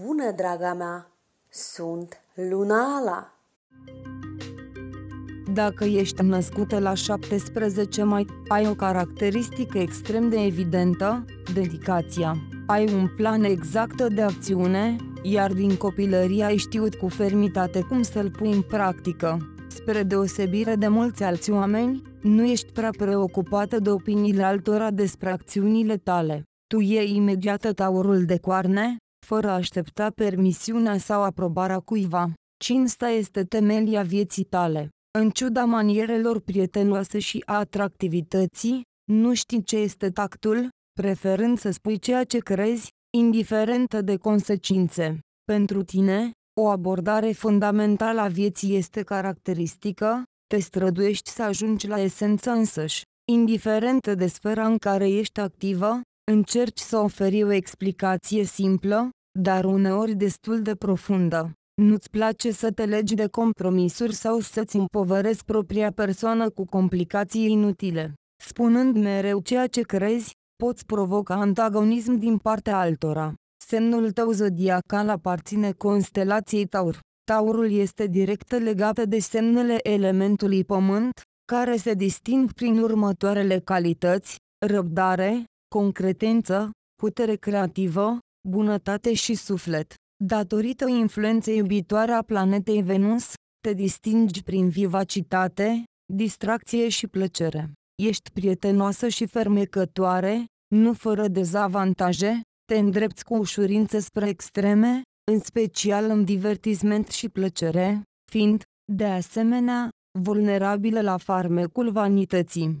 Bună, draga mea! Sunt Lunala! Dacă ești născută la 17 mai, ai o caracteristică extrem de evidentă, dedicația. Ai un plan exact de acțiune, iar din copilărie ai știut cu fermitate cum să-l pui în practică. Spre deosebire de mulți alți oameni, nu ești prea preocupată de opiniile altora despre acțiunile tale. Tu iei imediat taurul de coarne, fără a aștepta permisiunea sau aprobarea cuiva. Cinsta este temelia vieții tale. În ciuda manierelor prietenoase și a atractivității, nu știi ce este tactul, preferând să spui ceea ce crezi, indiferentă de consecințe. Pentru tine, o abordare fundamentală a vieții este caracteristică, te străduiești să ajungi la esența însăși, indiferentă de sfera în care ești activă, Încerci să oferi o explicație simplă, dar uneori destul de profundă. Nu-ți place să te legi de compromisuri sau să-ți împovărezi propria persoană cu complicații inutile. Spunând mereu ceea ce crezi, poți provoca antagonism din partea altora. Semnul tău zodiacal aparține constelației Taur. Taurul este direct legat de semnele elementului pământ, care se disting prin următoarele calități, răbdare, concretență, putere creativă, bunătate și suflet. Datorită influenței iubitoare a planetei Venus, te distingi prin vivacitate, distracție și plăcere. Ești prietenoasă și fermecătoare, nu fără dezavantaje, te îndrepți cu ușurință spre extreme, în special în divertisment și plăcere, fiind, de asemenea, vulnerabilă la farmecul vanității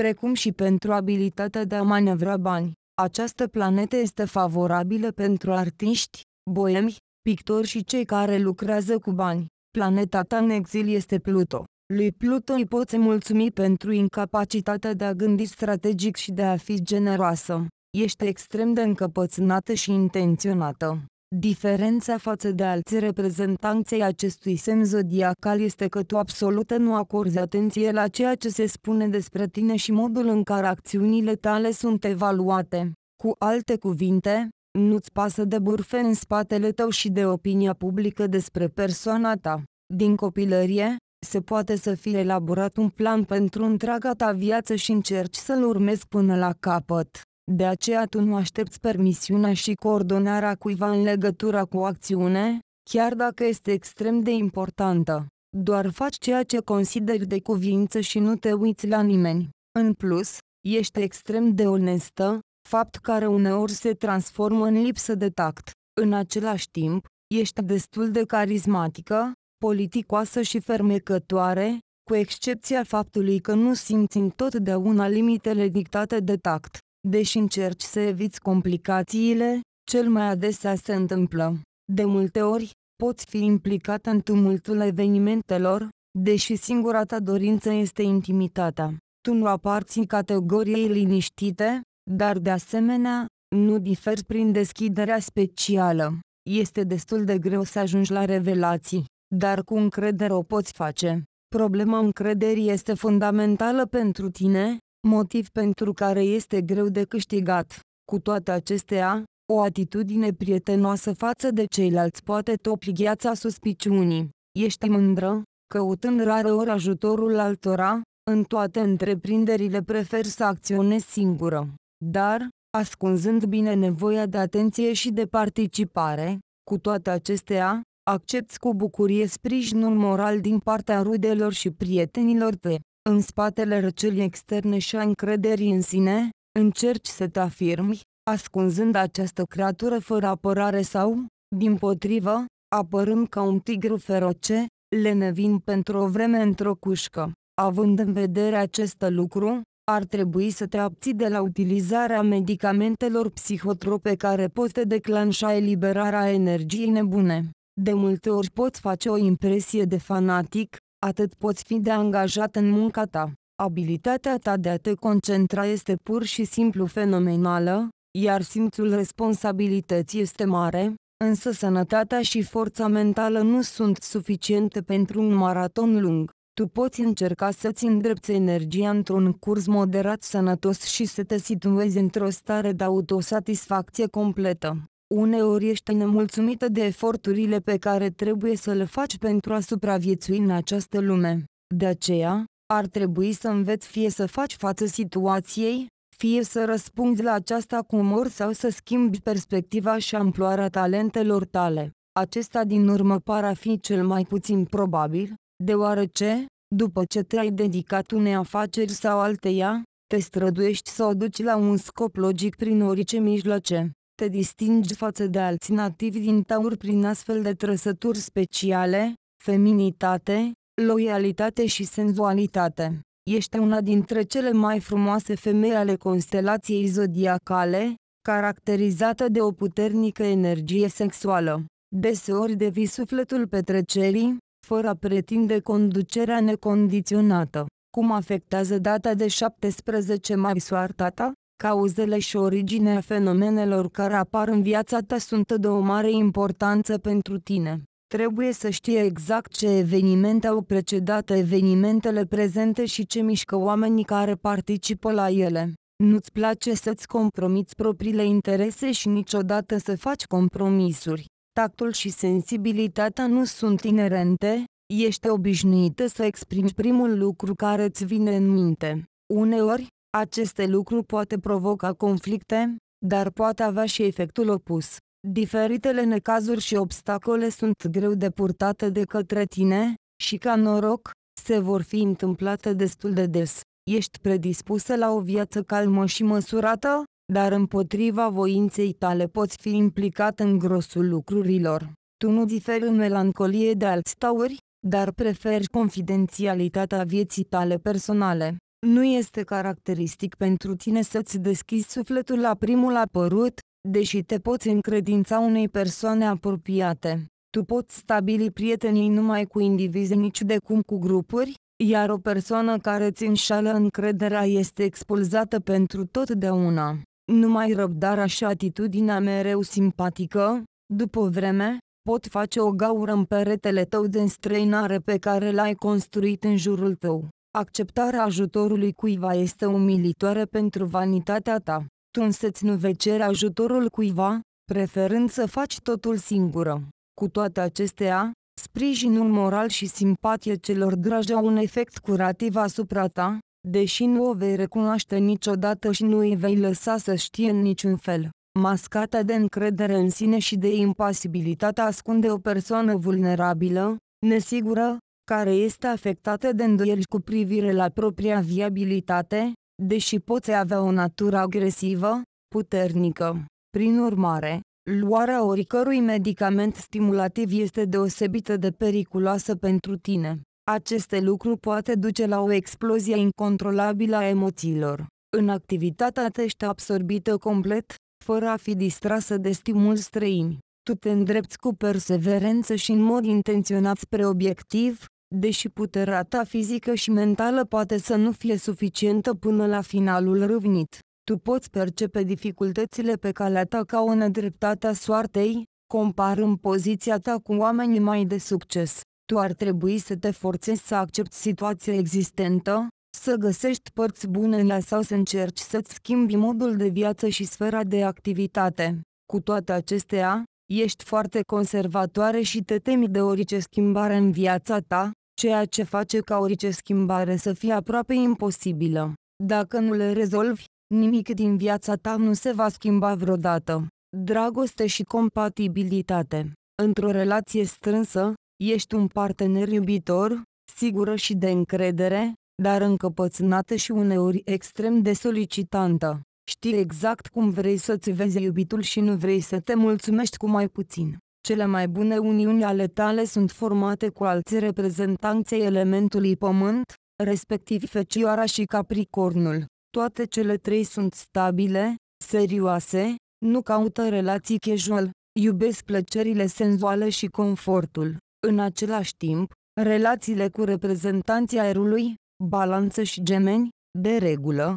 precum și pentru abilitatea de a manevra bani. Această planetă este favorabilă pentru artiști, boemi, pictori și cei care lucrează cu bani. Planeta ta în exil este Pluto. Lui Pluto îi poți mulțumi pentru incapacitatea de a gândi strategic și de a fi generoasă. Ești extrem de încăpățânată și intenționată. Diferența față de alți reprezentanței acestui semn zodiacal este că tu absolută nu acorzi atenție la ceea ce se spune despre tine și modul în care acțiunile tale sunt evaluate. Cu alte cuvinte, nu-ți pasă de burfe în spatele tău și de opinia publică despre persoana ta. Din copilărie, se poate să fie elaborat un plan pentru întreaga ta viață și încerci să-l urmezi până la capăt. De aceea tu nu aștepți permisiunea și coordonarea cuiva în legătură cu acțiune, chiar dacă este extrem de importantă. Doar faci ceea ce consideri de cuvință și nu te uiți la nimeni. În plus, ești extrem de onestă, fapt care uneori se transformă în lipsă de tact. În același timp, ești destul de carismatică, politicoasă și fermecătoare, cu excepția faptului că nu simți întotdeauna limitele dictate de tact. Deși încerci să eviți complicațiile, cel mai adesea se întâmplă. De multe ori, poți fi implicat în tumultul evenimentelor, deși singura ta dorință este intimitatea. Tu nu aparții categoriei liniștite, dar de asemenea, nu diferi prin deschiderea specială. Este destul de greu să ajungi la revelații, dar cu încredere o poți face. Problema încrederii este fundamentală pentru tine, motiv pentru care este greu de câștigat. Cu toate acestea, o atitudine prietenoasă față de ceilalți poate topi gheața suspiciunii. Ești mândră, căutând ori ajutorul altora, în toate întreprinderile prefer să acționezi singură. Dar, ascunzând bine nevoia de atenție și de participare, cu toate acestea, accepti cu bucurie sprijinul moral din partea rudelor și prietenilor tăi în spatele răcelii externe și a încrederii în sine, încerci să te afirmi, ascunzând această creatură fără apărare sau, din potrivă, apărând ca un tigru feroce, lenevind pentru o vreme într-o cușcă. Având în vedere acest lucru, ar trebui să te abții de la utilizarea medicamentelor psihotrope care pot declanșa eliberarea energiei nebune. De multe ori poți face o impresie de fanatic, atât poți fi de angajat în munca ta. Abilitatea ta de a te concentra este pur și simplu fenomenală, iar simțul responsabilității este mare, însă sănătatea și forța mentală nu sunt suficiente pentru un maraton lung. Tu poți încerca să-ți îndrepți energia într-un curs moderat sănătos și să te situezi într-o stare de autosatisfacție completă. Uneori ești nemulțumită de eforturile pe care trebuie să le faci pentru a supraviețui în această lume. De aceea, ar trebui să înveți fie să faci față situației, fie să răspunzi la aceasta cu umor sau să schimbi perspectiva și amploarea talentelor tale. Acesta din urmă par a fi cel mai puțin probabil, deoarece, după ce te-ai dedicat unei afaceri sau alteia, te străduiești să o duci la un scop logic prin orice mijloace te distingi față de alți nativi din taur prin astfel de trăsături speciale, feminitate, loialitate și senzualitate. Ești una dintre cele mai frumoase femei ale constelației zodiacale, caracterizată de o puternică energie sexuală. Deseori devii sufletul petrecerii, fără a pretinde conducerea necondiționată. Cum afectează data de 17 mai soarta ta? Cauzele și originea fenomenelor care apar în viața ta sunt de o mare importanță pentru tine. Trebuie să știi exact ce evenimente au precedat evenimentele prezente și ce mișcă oamenii care participă la ele. Nu-ți place să-ți compromiți propriile interese și niciodată să faci compromisuri. Tactul și sensibilitatea nu sunt inerente, ești obișnuită să exprimi primul lucru care îți vine în minte. Uneori, aceste lucruri poate provoca conflicte, dar poate avea și efectul opus. Diferitele necazuri și obstacole sunt greu de purtate de către tine, și ca noroc, se vor fi întâmplate destul de des. Ești predispusă la o viață calmă și măsurată, dar împotriva voinței tale poți fi implicat în grosul lucrurilor. Tu nu diferi în melancolie de alți tauri, dar preferi confidențialitatea vieții tale personale. Nu este caracteristic pentru tine să-ți deschizi sufletul la primul apărut, deși te poți încredința unei persoane apropiate. Tu poți stabili prietenii numai cu indivizi nici de cum cu grupuri, iar o persoană care ți înșală încrederea este expulzată pentru totdeauna. Numai răbdarea și atitudinea mereu simpatică, după vreme, pot face o gaură în peretele tău de înstrăinare pe care l-ai construit în jurul tău. Acceptarea ajutorului cuiva este umilitoare pentru vanitatea ta. Tu însă-ți nu vei cere ajutorul cuiva, preferând să faci totul singură. Cu toate acestea, sprijinul moral și simpatie celor dragi au un efect curativ asupra ta, deși nu o vei recunoaște niciodată și nu îi vei lăsa să știe în niciun fel. Mascata de încredere în sine și de impasibilitate ascunde o persoană vulnerabilă, nesigură, care este afectată de îndoieli cu privire la propria viabilitate, deși poți avea o natură agresivă, puternică. Prin urmare, luarea oricărui medicament stimulativ este deosebită de periculoasă pentru tine. Aceste lucruri poate duce la o explozie incontrolabilă a emoțiilor. În activitatea ta absorbită complet, fără a fi distrasă de stimul străini. Tu te îndrepți cu perseverență și în mod intenționat spre obiectiv, deși puterea ta fizică și mentală poate să nu fie suficientă până la finalul râvnit. Tu poți percepe dificultățile pe calea ta ca o nedreptate a soartei, comparând poziția ta cu oamenii mai de succes. Tu ar trebui să te forțezi să accepti situația existentă, să găsești părți bune la sau să încerci să-ți schimbi modul de viață și sfera de activitate. Cu toate acestea, ești foarte conservatoare și te temi de orice schimbare în viața ta, ceea ce face ca orice schimbare să fie aproape imposibilă. Dacă nu le rezolvi, nimic din viața ta nu se va schimba vreodată. Dragoste și compatibilitate. Într-o relație strânsă, ești un partener iubitor, sigură și de încredere, dar încăpățânată și uneori extrem de solicitantă. Știi exact cum vrei să-ți vezi iubitul și nu vrei să te mulțumești cu mai puțin. Cele mai bune uniuni ale tale sunt formate cu alții reprezentanței elementului pământ, respectiv fecioara și capricornul. Toate cele trei sunt stabile, serioase, nu caută relații casual, iubesc plăcerile senzuale și confortul. În același timp, relațiile cu reprezentanții aerului, balanță și gemeni, de regulă,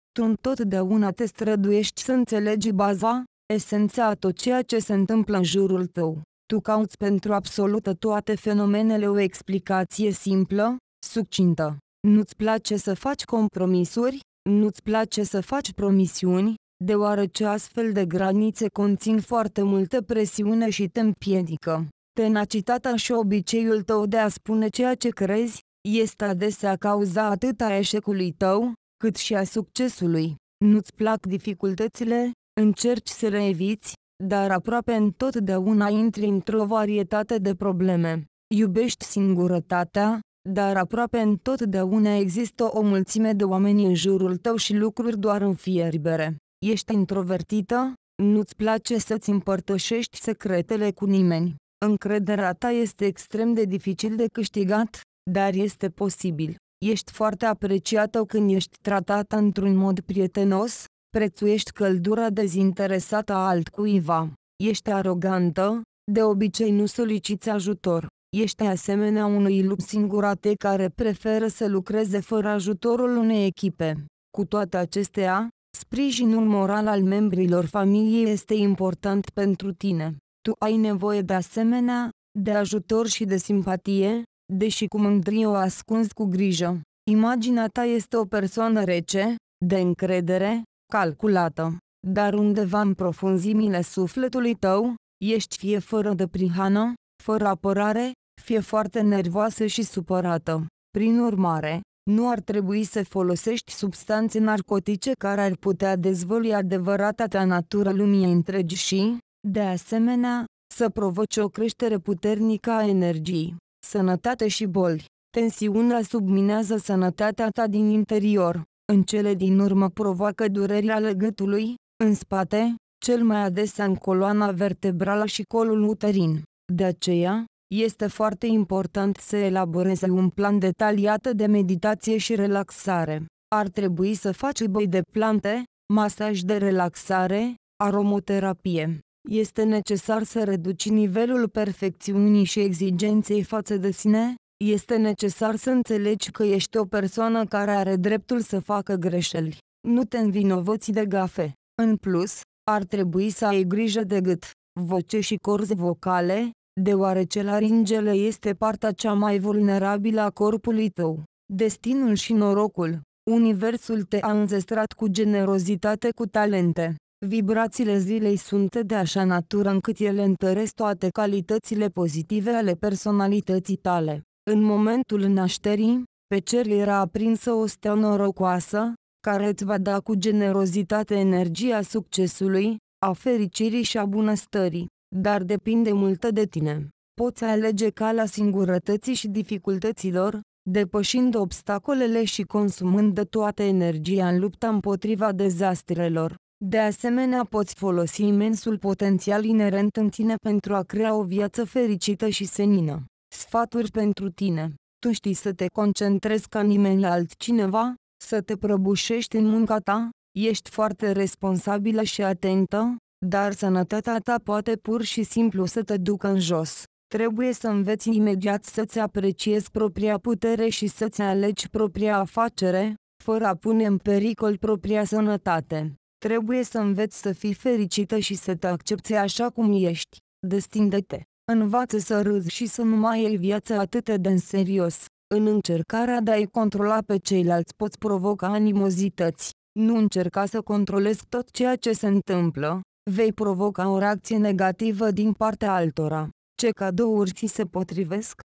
tu întotdeauna te străduiești să înțelegi baza, esența a tot ceea ce se întâmplă în jurul tău. Tu cauți pentru absolută toate fenomenele o explicație simplă, succintă. Nu-ți place să faci compromisuri, nu-ți place să faci promisiuni, deoarece astfel de granițe conțin foarte multă presiune și te împiedică. Tenacitatea și obiceiul tău de a spune ceea ce crezi, este adesea cauza atâta eșecului tău, cât și a succesului. Nu-ți plac dificultățile, încerci să le eviți, dar aproape întotdeauna intri într-o varietate de probleme. Iubești singurătatea, dar aproape întotdeauna există o mulțime de oameni în jurul tău și lucruri doar în fierbere. Ești introvertită, nu-ți place să-ți împărtășești secretele cu nimeni. Încrederea ta este extrem de dificil de câștigat, dar este posibil. Ești foarte apreciată când ești tratată într-un mod prietenos, prețuiești căldura dezinteresată a altcuiva. Ești arogantă, de obicei nu soliciți ajutor. Ești asemenea unui lup singurate care preferă să lucreze fără ajutorul unei echipe. Cu toate acestea, sprijinul moral al membrilor familiei este important pentru tine. Tu ai nevoie de asemenea, de ajutor și de simpatie, deși cu mândrie o ascunzi cu grijă. Imaginea ta este o persoană rece, de încredere, calculată, dar undeva în profunzimile sufletului tău, ești fie fără de prihană, fără apărare, fie foarte nervoasă și supărată. Prin urmare, nu ar trebui să folosești substanțe narcotice care ar putea dezvălui adevărata ta natură lumii întregi și, de asemenea, să provoce o creștere puternică a energiei. Sănătate și boli. Tensiunea subminează sănătatea ta din interior. În cele din urmă provoacă durerea legătului, în spate, cel mai adesea în coloana vertebrală și colul uterin. De aceea, este foarte important să elaboreze un plan detaliat de meditație și relaxare. Ar trebui să faci băi de plante, masaj de relaxare, aromoterapie, este necesar să reduci nivelul perfecțiunii și exigenței față de sine? Este necesar să înțelegi că ești o persoană care are dreptul să facă greșeli. Nu te învinovăți de gafe. În plus, ar trebui să ai grijă de gât, voce și corzi vocale, deoarece laringele este partea cea mai vulnerabilă a corpului tău. Destinul și norocul Universul te-a înzestrat cu generozitate cu talente. Vibrațiile zilei sunt de așa natură încât ele întăresc toate calitățile pozitive ale personalității tale. În momentul nașterii, pe cer era aprinsă o stea norocoasă, care îți va da cu generozitate energia succesului, a fericirii și a bunăstării, dar depinde multă de tine. Poți alege calea singurătății și dificultăților, depășind obstacolele și consumând de toată energia în lupta împotriva dezastrelor. De asemenea poți folosi imensul potențial inerent în tine pentru a crea o viață fericită și senină. Sfaturi pentru tine. Tu știi să te concentrezi ca nimeni altcineva, să te prăbușești în munca ta, ești foarte responsabilă și atentă, dar sănătatea ta poate pur și simplu să te ducă în jos. Trebuie să înveți imediat să-ți apreciezi propria putere și să-ți alegi propria afacere, fără a pune în pericol propria sănătate. Trebuie să înveți să fii fericită și să te accepti așa cum ești. Destindă-te. Învață să râzi și să nu mai iei viața atât de în serios. În încercarea de a-i controla pe ceilalți poți provoca animozități. Nu încerca să controlezi tot ceea ce se întâmplă, vei provoca o reacție negativă din partea altora. Ce cadouri ți se potrivesc?